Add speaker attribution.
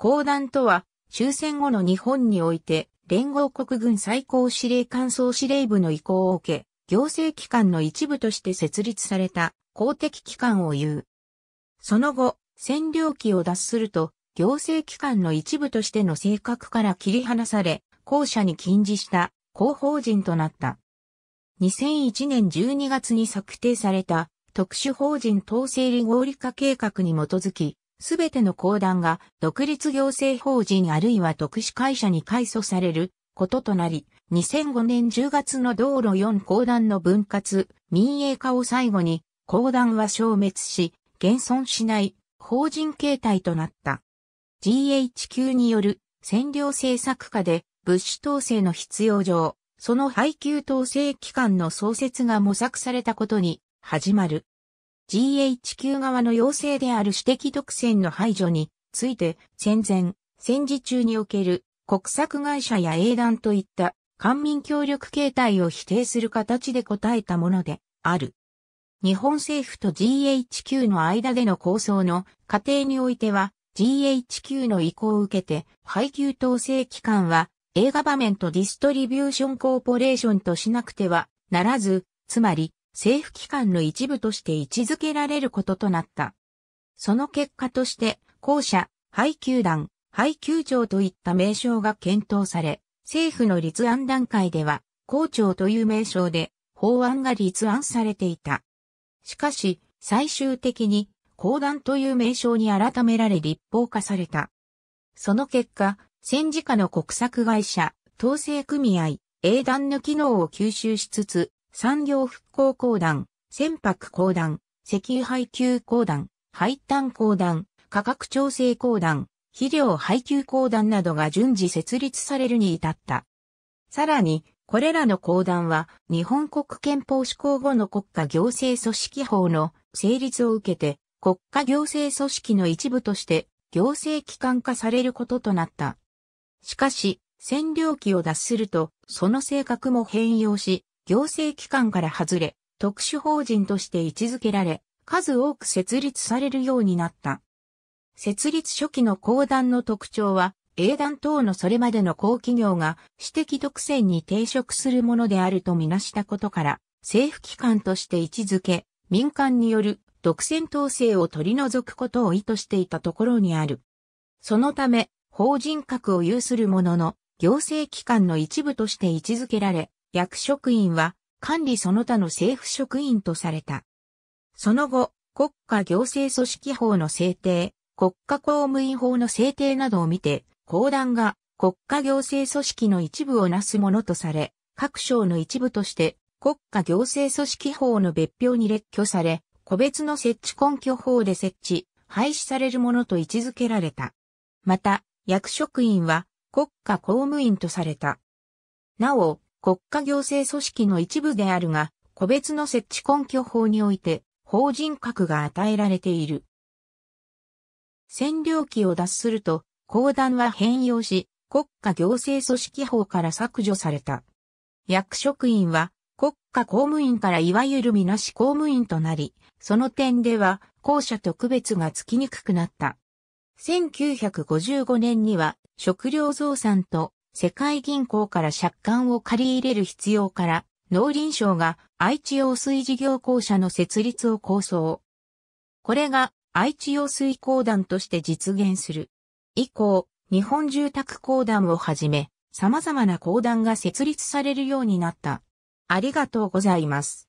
Speaker 1: 公団とは、終戦後の日本において、連合国軍最高司令官総司令部の意向を受け、行政機関の一部として設立された公的機関を言う。その後、占領期を脱すると、行政機関の一部としての性格から切り離され、後者に禁じした広報人となった。2001年12月に策定された特殊法人統制理合理化計画に基づき、すべての公団が独立行政法人あるいは特殊会社に改組されることとなり、2005年10月の道路4公団の分割、民営化を最後に、公団は消滅し、現存しない法人形態となった。GHQ による占領政策下で物資統制の必要上、その配給統制機関の創設が模索されたことに始まる。GHQ 側の要請である私的独占の排除について戦前、戦時中における国策会社や英団といった官民協力形態を否定する形で答えたものである。日本政府と GHQ の間での構想の過程においては GHQ の意向を受けて配給統制機関は映画場面とディストリビューションコーポレーションとしなくてはならず、つまり政府機関の一部として位置づけられることとなった。その結果として、校舎、配給団、配給長といった名称が検討され、政府の立案段階では、校長という名称で法案が立案されていた。しかし、最終的に、公団という名称に改められ立法化された。その結果、戦時下の国策会社、統制組合、英団の機能を吸収しつつ、産業復興公団、船舶公団、石油配給公団、配炭公団、価格調整公団、肥料配給公団などが順次設立されるに至った。さらに、これらの公団は、日本国憲法施行後の国家行政組織法の成立を受けて、国家行政組織の一部として行政機関化されることとなった。しかし、占領期を脱すると、その性格も変容し、行政機関から外れ、特殊法人として位置づけられ、数多く設立されるようになった。設立初期の公団の特徴は、英団等のそれまでの公企業が私的独占に抵触するものであるとみなしたことから、政府機関として位置づけ、民間による独占統制を取り除くことを意図していたところにある。そのため、法人格を有するものの、行政機関の一部として位置づけられ、役職員は管理その他の政府職員とされた。その後、国家行政組織法の制定、国家公務員法の制定などを見て、公団が国家行政組織の一部をなすものとされ、各省の一部として国家行政組織法の別表に列挙され、個別の設置根拠法で設置、廃止されるものと位置づけられた。また、役職員は国家公務員とされた。なお、国家行政組織の一部であるが、個別の設置根拠法において、法人格が与えられている。占領期を脱すると、公団は変容し、国家行政組織法から削除された。役職員は国家公務員からいわゆるみなし公務員となり、その点では公社と区別がつきにくくなった。1955年には食料増産と世界銀行から借款を借り入れる必要から、農林省が愛知用水事業公社の設立を構想。これが愛知用水公団として実現する。以降、日本住宅公団をはじめ、様々な公団が設立されるようになった。ありがとうございます。